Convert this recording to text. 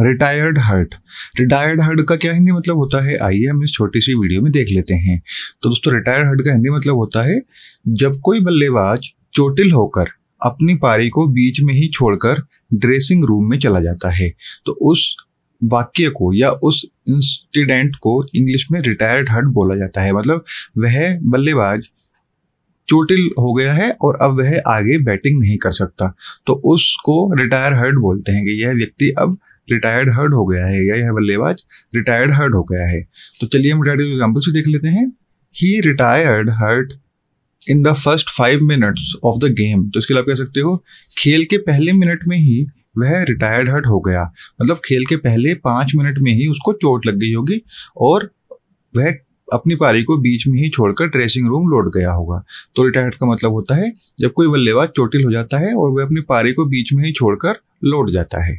retired hurt retired hurt का क्या हिंदी मतलब होता है आइए हम इस छोटी सी वीडियो में देख लेते हैं तो दोस्तों रिटायर्ड हर्ट का हिंदी मतलब होता है जब कोई बल्लेबाज चोटिल होकर अपनी पारी को बीच में ही छोड़कर ड्रेसिंग रूम में चला जाता है तो उस वाक्य को या उस इंसिडेंट को इंग्लिश में रिटायर्ड हर्ट बोला जाता है मतलब वह बल्लेबाज चोटिल हो गया है और अब वह आगे बैटिंग नहीं कर सकता तो उसको रिटायर हर्ट बोलते हैं कि यह व्यक्ति अब रिटायर्ड हर्ड हो गया है या यह बल्लेबाज रिटायर्ड हर्ड हो गया है तो चलिए हम रिटायर्ड एग्जाम्पल से देख लेते हैं ही retired hurt in the first five minutes of the game तो इसके लिए आप कह सकते हो खेल के पहले मिनट में ही वह रिटायर्ड हर्ट हो गया मतलब खेल के पहले पाँच मिनट में ही उसको चोट लग गई होगी और वह अपनी पारी को बीच में ही छोड़कर ड्रेसिंग रूम लौट गया होगा तो रिटायर्ड का मतलब होता है जब कोई बल्लेबाज चोटिल हो जाता है और वह अपनी पारी को बीच में ही छोड़कर लौट जाता है